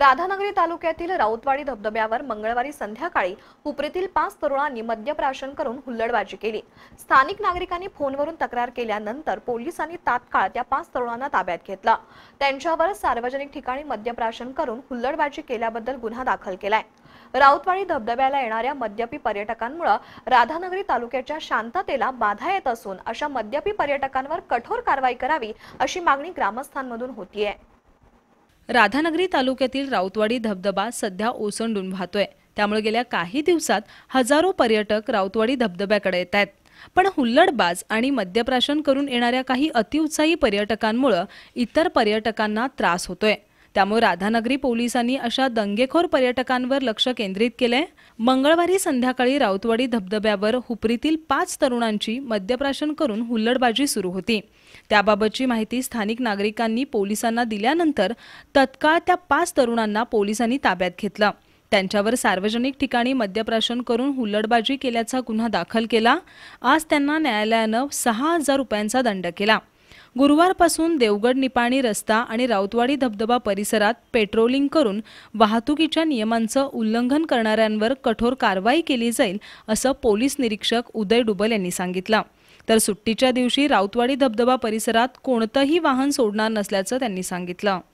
राधानगरी तालुक्यातील राऊतवाडी धबधब्यावर मंगळवारी संध्याकाळी उपरीतील पाच तरुणांनी मद्यप्राशन करून हुल्लडबाजी केली स्थानिक नागरिकांनी फोनवरून तक्रार केल्यानंतर पोलिसांनी तात्काळ त्या पाच तरुणांना ताब्यात घेतला त्यांच्यावर सार्वजनिक ठिकाणी मद्यप्राशन करून हुल्लडबाजी केल्याबद्दल गुन्हा दाखल केलाय राऊतवाडी धबधब्याला येणाऱ्या मद्यपी पर्यटकांमुळे राधानगरी तालुक्याच्या शांततेला बाधा येत असून अशा मद्यपी पर्यटकांवर कठोर कारवाई करावी अशी मागणी ग्रामस्थांमधून होतीये राधानगरी तालुक्यातील राऊतवाडी धबधबा सध्या ओसंडून वाहतोय त्यामुळे गेल्या काही दिवसात हजारो पर्यटक राऊतवाडी धबधब्याकडे येत आहेत पण हुल्लडबाज आणि मद्यप्राशन करून येणाऱ्या काही अतिउत्साही पर्यटकांमुळे इतर पर्यटकांना त्रास होतोय त्यामुळे राधानगरी पोलिसांनी अशा दंगेखोर पर्यटकांवर लक्ष केंद्रित केले मंगळवारी संध्याकाळी राऊतवाडी धबधब्यावर हुपरीतील पाच तरुणांची मद्यप्राशन करून हुल्लडबाजी सुरू होती त्याबाबतची माहिती स्थानिक नागरिकांनी पोलिसांना दिल्यानंतर तत्काळ त्या पाच तरुणांना पोलिसांनी ताब्यात घेतलं त्यांच्यावर सार्वजनिक ठिकाणी मद्यप्राशन करून हुल्लडबाजी केल्याचा गुन्हा दाखल केला आज त्यांना न्यायालयानं सहा हजार रुपयांचा दंड केला गुरुवारपासून देवगड निपाणी रस्ता आणि राऊतवाडी धबधबा परिसरात पेट्रोलिंग करून वाहतुकीच्या नियमांचं उल्लंघन करणाऱ्यांवर कठोर कारवाई केली जाईल असं पोलीस निरीक्षक उदय डुबल यांनी सांगितलं तर सुट्टीच्या दिवशी राऊतवाडी धबधबा परिसरात कोणतंही वाहन सोडणार नसल्याचं त्यांनी सांगितलं